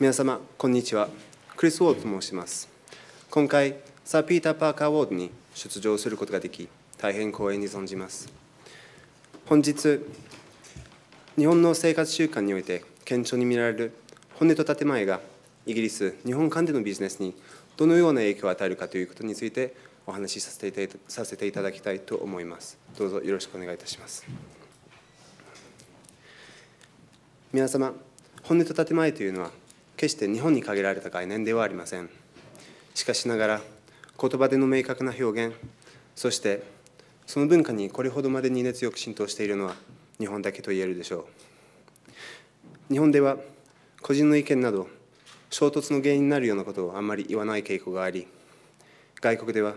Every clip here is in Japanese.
皆様、こんにちは。クリス・ウォーと申します。今回、サー・ピーター・パーカー・ウォードに出場することができ、大変光栄に存じます。本日、日本の生活習慣において顕著に見られる骨と建前がイギリス、日本間でのビジネスにどのような影響を与えるかということについてお話しさせてさせていただきたいと思います。どうぞよろしくお願いいたします。皆様、本音と建前というのは決して日本に限られた概念ではありませんしかしながら言葉での明確な表現そしてその文化にこれほどまでに熱よく浸透しているのは日本だけと言えるでしょう日本では個人の意見など衝突の原因になるようなことをあんまり言わない傾向があり外国では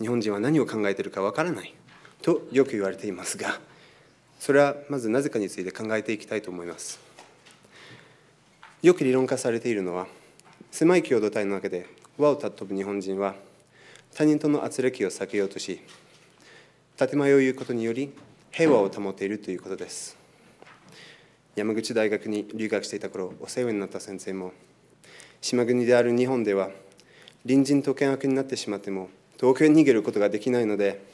日本人は何を考えているかわからないとよく言われていますがそれはまずなぜかについて考えていきたいと思います。よく理論化されているのは狭い共同体の中で輪を尊ぶ日本人は他人との圧力を避けようとし建前を言うことにより平和を保っているということです山口大学に留学していた頃お世話になった先生も島国である日本では隣人と険悪になってしまっても東京に逃げることができないので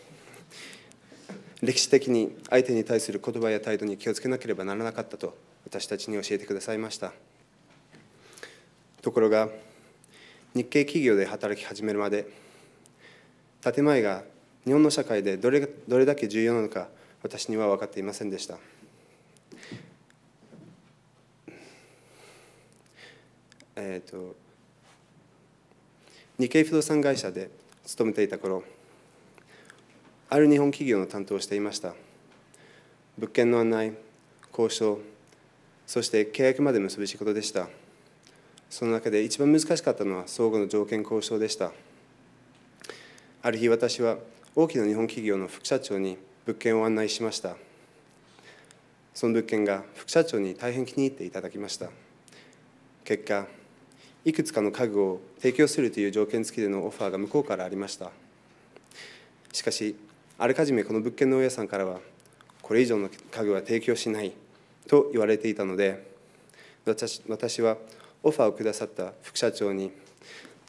歴史的に相手に対する言葉や態度に気をつけなければならなかったと私たちに教えてくださいました。ところが日系企業で働き始めるまで建前が日本の社会でどれどれだけ重要なのか私には分かっていませんでしたえっ、と日系不動産会社で勤めていた頃ある日本企業の担当をしていました物件の案内交渉そして契約まで結ぶ仕事でしたその中で一番難しかったのは相互の条件交渉でしたある日私は大きな日本企業の副社長に物件を案内しましたその物件が副社長に大変気に入っていただきました結果いくつかの家具を提供するという条件付きでのオファーが向こうからありましたしかしあらかじめこの物件の大家さんからはこれ以上の家具は提供しないと言われていたので私はオファーをくださった副社長に、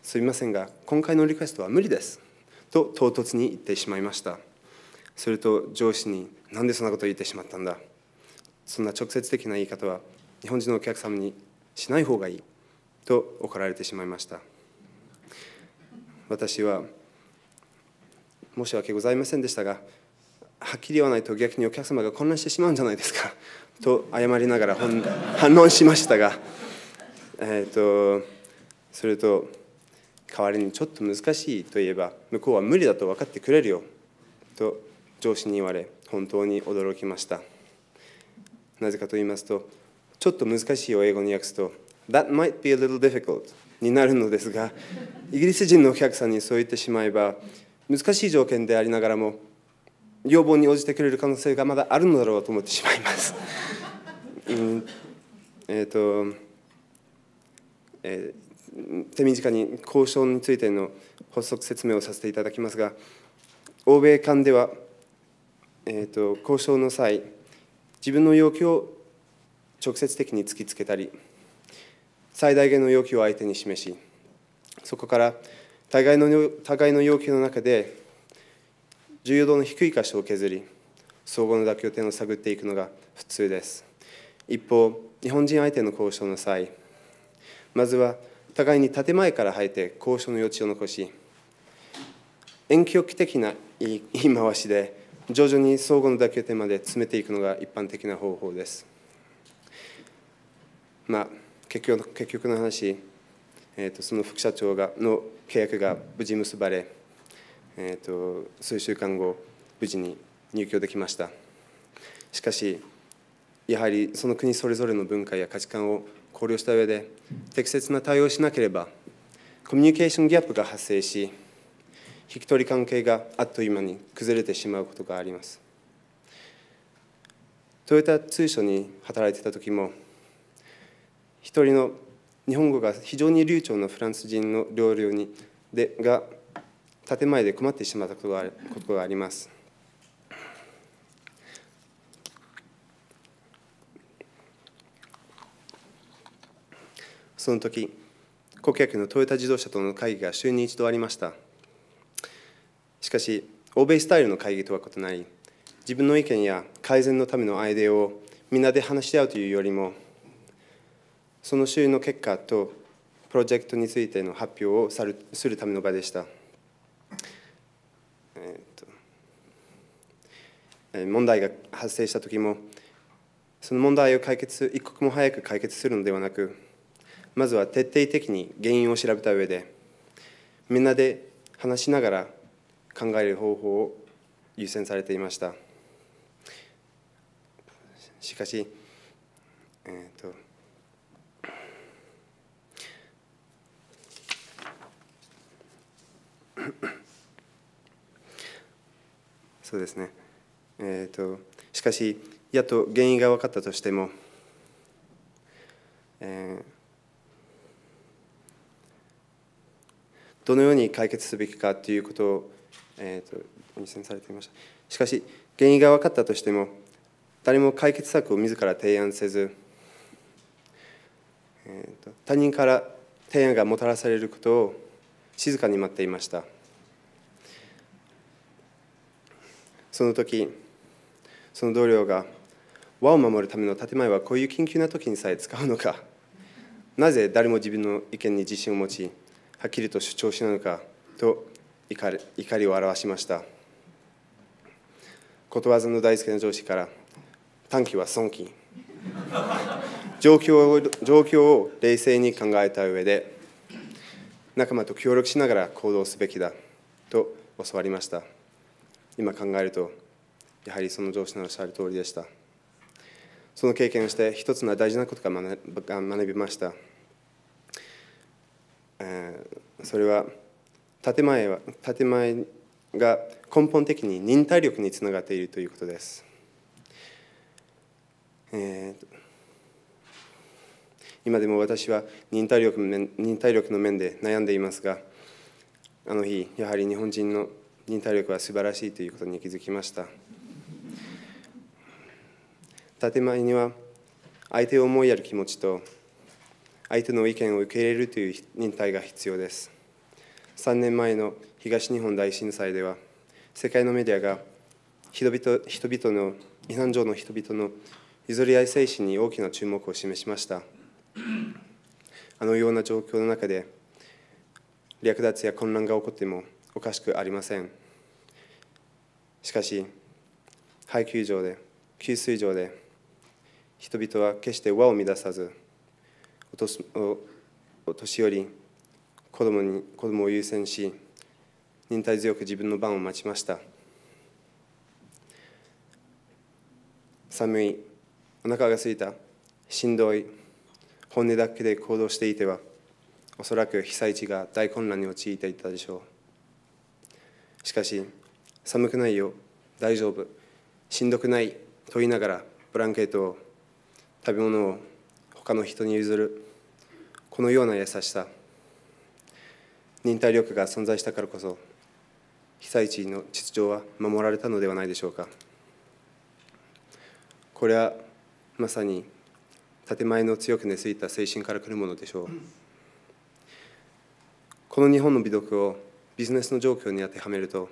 すみませんが、今回のリクエストは無理ですと唐突に言ってしまいました。すると上司に、なんでそんなことを言ってしまったんだ。そんな直接的な言い方は、日本人のお客様にしない方がいいと怒られてしまいました。私は、申し訳ございませんでしたが、はっきり言わないと逆にお客様が混乱してしまうんじゃないですかと謝りながら反論しましたが。えっ、ー、とそれと代わりにちょっと難しいといえば向こうは無理だと分かってくれるよと上司に言われ本当に驚きましたなぜかと言いますとちょっと難しいを英語に訳すと That might be a little difficult になるのですがイギリス人のお客さんにそう言ってしまえば難しい条件でありながらも要望に応じてくれる可能性がまだあるのだろうと思ってしまいます。うん、えっ、ー、とえー、手短に交渉についての発足説明をさせていただきますが、欧米間では、えーと交渉の際、自分の要求を直接的に突きつけたり、最大限の要求を相手に示し、そこから互いの互いの要求の中で、重要度の低い箇所を削り、相互の妥協点を探っていくのが普通です。一方、日本人相手の交渉の際、まずは互いに建前から生えて交渉の余地を残し遠距離的な言い回しで徐々に相互の妥協点まで詰めていくのが一般的な方法です。まあ、結局結局の話、えーと、その副社長がの契約が無事結ばれ、えーと数週間後無事に入居できましたしかしやはりその国それぞれの文化や価値観を考慮した上で、適切な対応しなければ、コミュニケーションギャップが発生し、引き取り関係があっという間に崩れてしまうことがあります。トヨタ通所に働いてた時も、一人の日本語が非常に流暢のフランス人の料理にでが建前で困ってしまったことがあります。その時顧客のトヨタ自動車との会議が週に一度ありましたしかし欧米スタイルの会議とは異なり自分の意見や改善のためのアイデアをみんなで話し合うというよりもその週の結果とプロジェクトについての発表をさるするための場でした、えー、問題が発生した時もその問題を解決一刻も早く解決するのではなくまずは徹底的に原因を調べた上でみんなで話しながら考える方法を優先されていましたしかし、えーと、そうですね。えーと、としかし、やっと原因が分かったとしても、どのように解決すべきかということを、えーと、おされていましたしかし原因が分かったとしても誰も解決策を自ら提案せず、えーと他人から提案がもたらされることを静かに待っていましたその時その同僚が和を守るための建前はこういう緊急な時にさえ使うのかなぜ誰も自分の意見に自信を持ちはっきりと主張しなのかと怒り怒りを表しましたことわざの大好きな上司から短期は損金状況を状況を冷静に考えた上で仲間と協力しながら行動すべきだと教わりました今考えるとやはりその上司のおっしゃる通りでしたその経験をして一つの大事なことが学びましたそれは建前は建前が根本的に忍耐力につながっているということです。えー、今でも私は忍耐力忍耐力の面で悩んでいますがあの日やはり日本人の忍耐力は素晴らしいということに気づきました建前には相手を思いやる気持ちと相手の意見を受け入れるという忍耐が必要です3年前の東日本大震災では世界のメディアが人々人々の避難所の人々の譲り合い精神に大きな注目を示しましたあのような状況の中で略奪や混乱が起こってもおかしくありませんしかし配給場で給水場で人々は決して輪を乱さずお年年寄り子供に子供を優先し忍耐強く自分の番を待ちました寒いお腹が空いたしんどい本音だけで行動していてはおそらく被災地が大混乱に陥っていたでしょうしかし寒くないよ大丈夫しんどくないと言いながらブランケットを食べ物を他の人に譲るこのような優しさ忍耐力が存在したからこそ被災地の秩序は守られたのではないでしょうかこれはまさに建前の強く根付いた精神からくるものでしょうこの日本の美読をビジネスの状況に当てはめると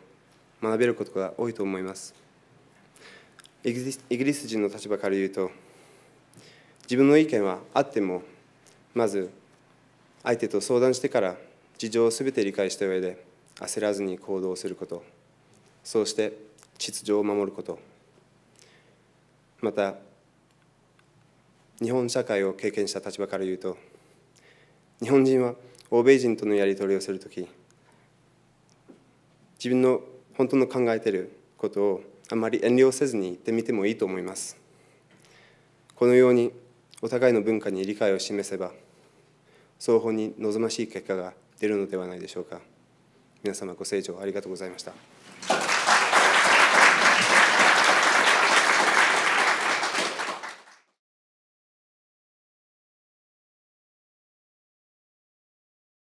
学べることが多いと思いますイギリス人の立場から言うと自分の意見はあってもまず相手と相談してから事情をすべて理解した上で焦らずに行動することそうして秩序を守ることまた日本社会を経験した立場から言うと日本人は欧米人とのやり取りをするとき自分の本当の考えていることをあまり遠慮せずに言ってみてもいいと思いますこのようにお互いの文化に理解を示せば双方に望ましい結果が出るのではないでしょうか皆様ご清聴ありがとうございました